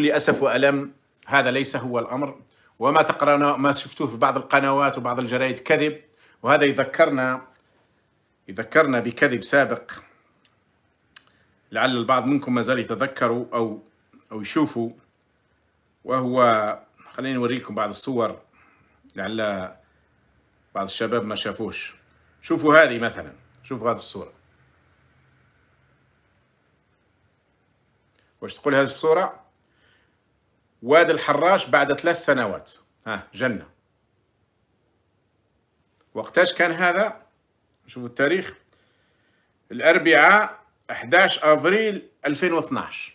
للأسف وألم هذا ليس هو الأمر وما تقرأنا ما شفتوه في بعض القنوات وبعض الجرائد كذب وهذا يذكرنا يذكرنا بكذب سابق لعل البعض منكم ما زال يتذكروا أو أو يشوفوا وهو خليني نوريكم بعض الصور لعل بعض الشباب ما شافوش شوفوا هذه مثلا شوفوا هذه الصورة واش تقول هذه الصورة وادي الحراش بعد ثلاث سنوات ها جنة وقتاش كان هذا شوفوا التاريخ الأربعاء 11 أفريل 2012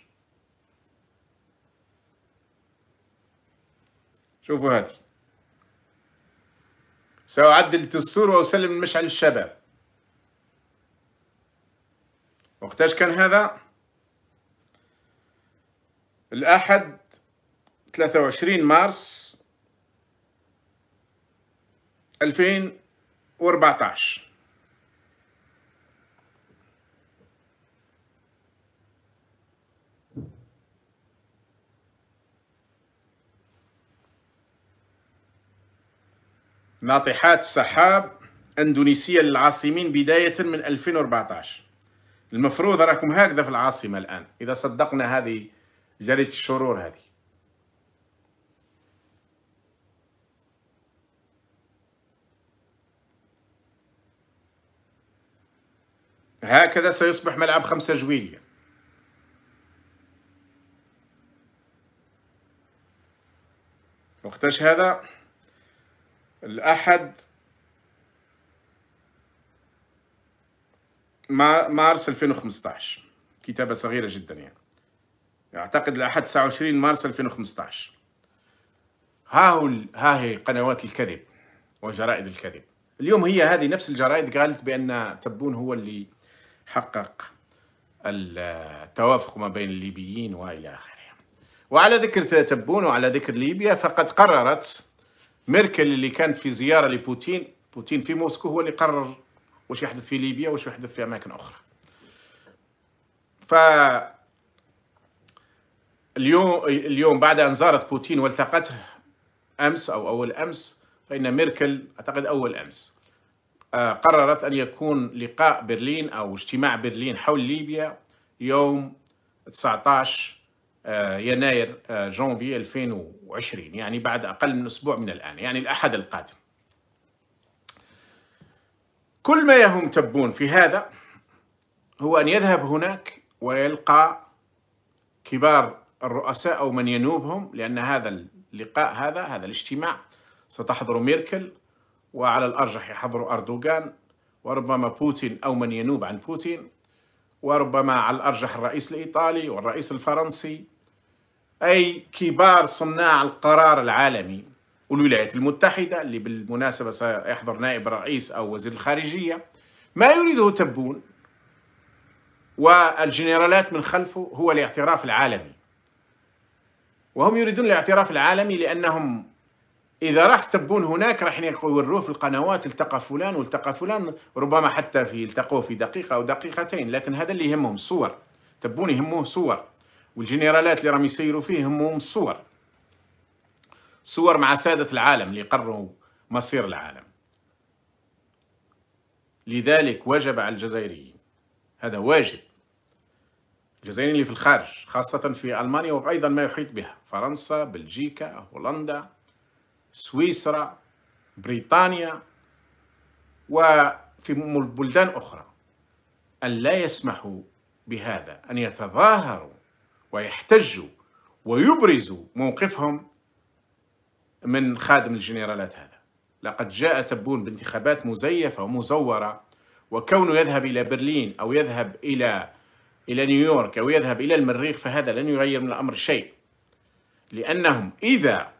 شوفوا هذه سأعدل الدستور وأسلم المشعل للشباب وقتاش كان هذا الأحد 23 مارس 2014 ناطحات سحاب اندونيسيا للعاصمين بداية من 2014 المفروض راكم هكذا في العاصمة الآن إذا صدقنا هذه جريدة الشرور هذه هكذا سيصبح ملعب خمسة جويلية وقتاش هذا الأحد مارس 2015 كتابة صغيرة جدا يعني أعتقد الأحد 29 مارس 2015 ها هو ها هي قنوات الكذب وجرائد الكذب اليوم هي هذه نفس الجرائد قالت بأن تبون هو اللي حقق التوافق ما بين الليبيين والى اخره. وعلى ذكر تبون وعلى ذكر ليبيا فقد قررت ميركل اللي كانت في زياره لبوتين، بوتين في موسكو هو اللي قرر وش يحدث في ليبيا وش يحدث في اماكن اخرى. ف اليوم اليوم بعد ان زارت بوتين والتقته امس او اول امس فان ميركل اعتقد اول امس آه، قررت أن يكون لقاء برلين أو اجتماع برلين حول ليبيا يوم 19 آه، يناير آه، جانفي 2020 يعني بعد أقل من أسبوع من الآن يعني الأحد القادم كل ما يهم تبون في هذا هو أن يذهب هناك ويلقى كبار الرؤساء أو من ينوبهم لأن هذا اللقاء هذا هذا الاجتماع ستحضر ميركل وعلى الأرجح يحضروا أردوغان وربما بوتين أو من ينوب عن بوتين وربما على الأرجح الرئيس الإيطالي والرئيس الفرنسي أي كبار صناع القرار العالمي والولايات المتحدة اللي بالمناسبة سيحضر نائب الرئيس أو وزير الخارجية ما يريده تبون والجنرالات من خلفه هو الاعتراف العالمي وهم يريدون الاعتراف العالمي لأنهم اذا راح تبون هناك راح يوروه في القنوات التقى فلان والتقى فلان ربما حتى في التقوه في دقيقه او دقيقتين لكن هذا اللي يهمهم الصور تبون يهموه صور والجنرالات اللي راهم يسيروا فيه يهمهم الصور صور مع ساده العالم اللي يقرروا مصير العالم لذلك وجب على الجزائريين هذا واجب الجزائريين اللي في الخارج خاصة في ألمانيا وأيضا ما يحيط بها فرنسا بلجيكا هولندا سويسرا بريطانيا وفي بلدان أخرى أن لا يسمحوا بهذا أن يتظاهروا ويحتجوا ويبرزوا موقفهم من خادم الجنرالات هذا لقد جاء تبون بانتخابات مزيفة ومزورة وكونه يذهب إلى برلين أو يذهب إلى إلى نيويورك أو يذهب إلى المريخ فهذا لن يغير من الأمر شيء لأنهم إذا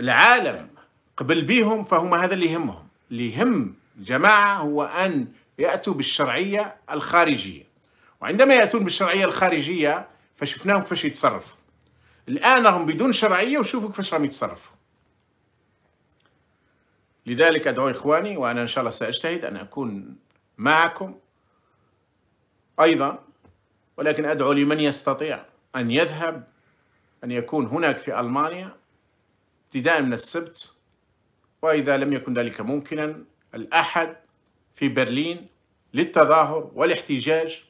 العالم قبل بيهم فهم هذا اللي يهمهم اللي يهم الجماعة هو أن يأتوا بالشرعية الخارجية وعندما يأتون بالشرعية الخارجية فشفناهم كيفاش يتصرفوا الآن راهم بدون شرعية وشوفوا كيفاش راهم يتصرفوا لذلك أدعو إخواني وأنا إن شاء الله سأجتهد أن أكون معكم أيضا ولكن أدعو لمن يستطيع أن يذهب أن يكون هناك في ألمانيا ابتداء من السبت وإذا لم يكن ذلك ممكنا الأحد في برلين للتظاهر والاحتجاج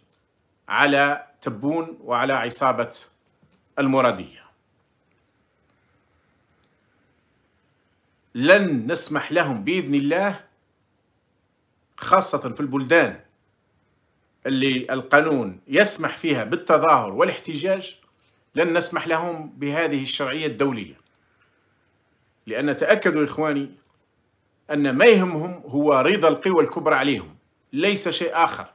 على تبون وعلى عصابة المرادية لن نسمح لهم بإذن الله خاصة في البلدان اللي القانون يسمح فيها بالتظاهر والاحتجاج لن نسمح لهم بهذه الشرعية الدولية لأن تأكدوا إخواني أن ما يهمهم هو رضا القوى الكبرى عليهم ليس شيء آخر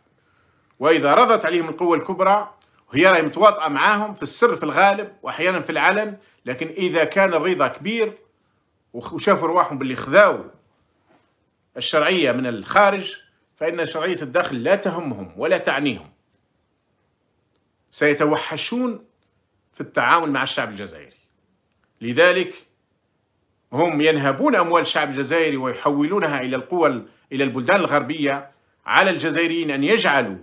وإذا رضت عليهم القوى الكبرى وهي راهي متواطئة معاهم في السر في الغالب وأحيانا في العلن لكن إذا كان الرضا كبير وشافوا رواحهم باللي خذاو الشرعية من الخارج فإن شرعية الداخل لا تهمهم ولا تعنيهم سيتوحشون في التعامل مع الشعب الجزائري لذلك هم ينهبون أموال الشعب الجزائري ويحولونها إلى القوى إلى البلدان الغربية على الجزائريين أن يجعلوا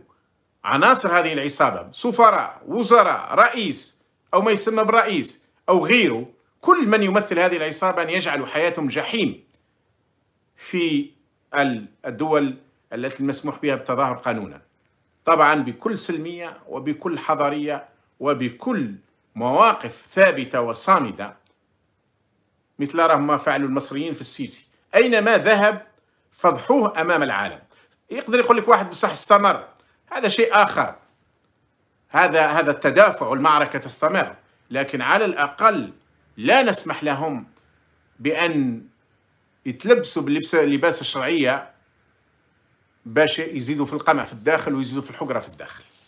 عناصر هذه العصابة سفراء وزراء رئيس أو ما يسمى برئيس أو غيره كل من يمثل هذه العصابة أن يجعلوا حياتهم جحيم في الدول التي المسموح بها بالتظاهر قانونا طبعا بكل سلمية وبكل حضاريه وبكل مواقف ثابتة وصامدة مثل راه ما فعلوا المصريين في السيسي أينما ذهب فضحوه أمام العالم يقدر يقول لك واحد بصح استمر هذا شيء آخر هذا هذا التدافع والمعركة تستمر لكن على الأقل لا نسمح لهم بأن يتلبسوا باللبس لباس الشرعية باش يزيدوا في القمع في الداخل ويزيدوا في الحقرة في الداخل